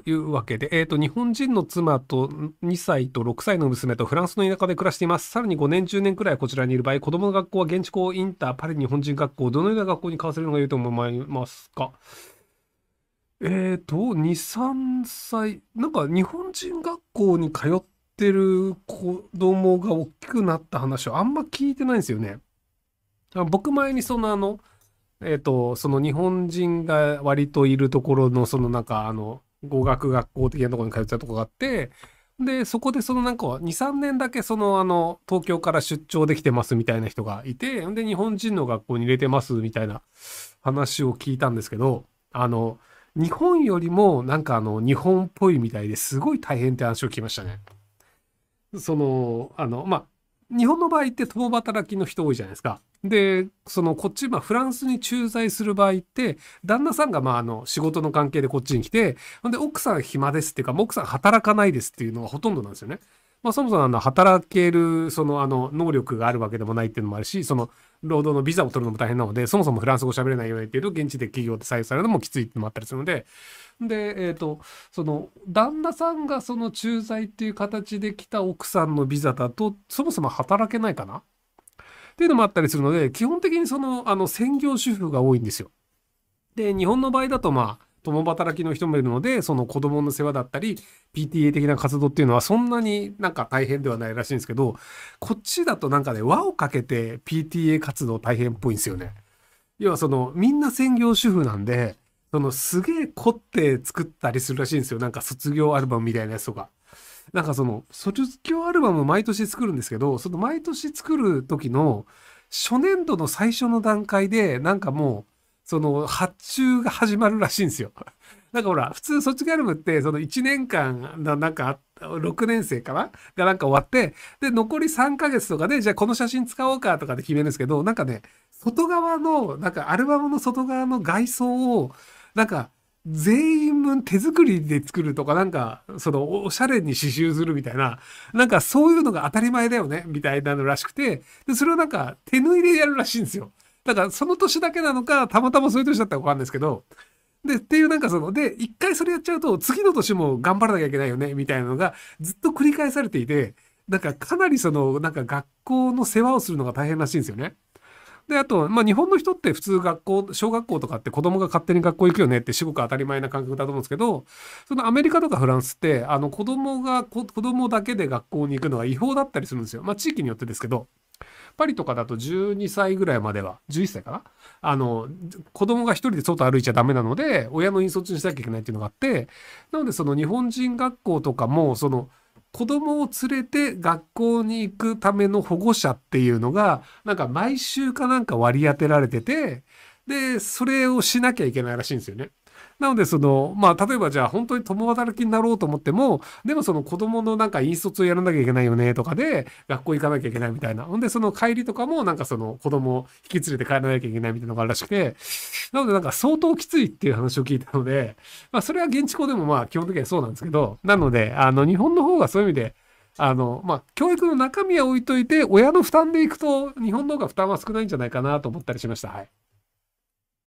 というわけで、えっ、ー、と、日本人の妻と2歳と6歳の娘とフランスの田舎で暮らしています。さらに5年、10年くらいこちらにいる場合、子供の学校は現地校、インター、パリ日本人学校、どのような学校に交わせるのがいいと思いますかえっ、ー、と、2、3歳、なんか日本人学校に通ってる子供が大きくなった話はあんま聞いてないんですよね。僕前にそのあの、えっ、ー、と、その日本人が割といるところの、そのなんかあの、語学学校的なところに通ってたとこがあって、で、そこでそのなんか2、3年だけそのあの、東京から出張できてますみたいな人がいて、で、日本人の学校に入れてますみたいな話を聞いたんですけど、あの、日本よりもなんかあの、日本っぽいみたいですごい大変って話を聞きましたね。その、あの、ま日本の場合って共働きの人多いじゃないですか。で、そのこっち、まあフランスに駐在する場合って、旦那さんがまああの仕事の関係でこっちに来て、ほんで奥さん暇ですっていうか、もう奥さん働かないですっていうのがほとんどなんですよね。まあそもそもあの働ける、そのあの能力があるわけでもないっていうのもあるし、その労働のビザを取るのも大変なので、そもそもフランス語喋れないよねっていうと、現地で企業で採用されるのもきついってのもあったりするので、で、えっ、ー、と、その、旦那さんがその駐在っていう形で来た奥さんのビザだと、そもそも働けないかなっていうのもあったりするので、基本的にその、あの、専業主婦が多いんですよ。で、日本の場合だと、まあ、共働きの人もいるので、その子供の世話だったり、PTA 的な活動っていうのはそんなになんか大変ではないらしいんですけど、こっちだとなんかね、輪をかけて PTA 活動大変っぽいんですよね。要はその、みんな専業主婦なんで、そのすげえ凝って作ったりするらしいんですよ。なんか卒業アルバムみたいなやつとか。なんかその、卒業アルバム毎年作るんですけど、その毎年作る時の、初年度の最初の段階で、なんかもう、その、発注が始まるらしいんですよ。なんかほら、普通卒業アルバムって、その1年間、なんか、6年生かながなんか終わって、で、残り3ヶ月とかで、じゃあこの写真使おうかとかで決めるんですけど、なんかね、外側の、なんかアルバムの外側の外装を、なんか、全員分手作りで作るとかなんかそのおしゃれに刺繍するみたいななんかそういうのが当たり前だよねみたいなのらしくてでそれをなんか手縫いでやるらしいんですよだからその年だけなのかたまたまそういう年だったらわかんないですけどでっていうなんかそので一回それやっちゃうと次の年も頑張らなきゃいけないよねみたいなのがずっと繰り返されていてなんかかなりそのなんか学校の世話をするのが大変らしいんですよね。で、あと、まあ、日本の人って普通学校、小学校とかって子供が勝手に学校行くよねってすごく当たり前な感覚だと思うんですけど、そのアメリカとかフランスって、あの、子供が、子供だけで学校に行くのは違法だったりするんですよ。まあ、地域によってですけど。パリとかだと12歳ぐらいまでは、11歳かなあの、子供が一人で外歩いちゃダメなので、親の引率にしなきゃいけないっていうのがあって、なのでその日本人学校とかも、その、子供を連れて学校に行くための保護者っていうのが、なんか毎週かなんか割り当てられてて、で、それをしなきゃいけないらしいんですよね。なので、その、まあ、例えばじゃあ本当に共働きになろうと思っても、でもその子供のなんか引率をやらなきゃいけないよねとかで、学校行かなきゃいけないみたいな。ほんで、その帰りとかもなんかその子供を引き連れて帰らなきゃいけないみたいなのがあるらしくて、なのでなんか相当きついっていう話を聞いたので、まあ、それは現地校でもまあ基本的にはそうなんですけど、なので、あの、日本の方がそういう意味で、あの、まあ、教育の中身は置いといて、親の負担でいくと、日本の方が負担は少ないんじゃないかなと思ったりしました。はい。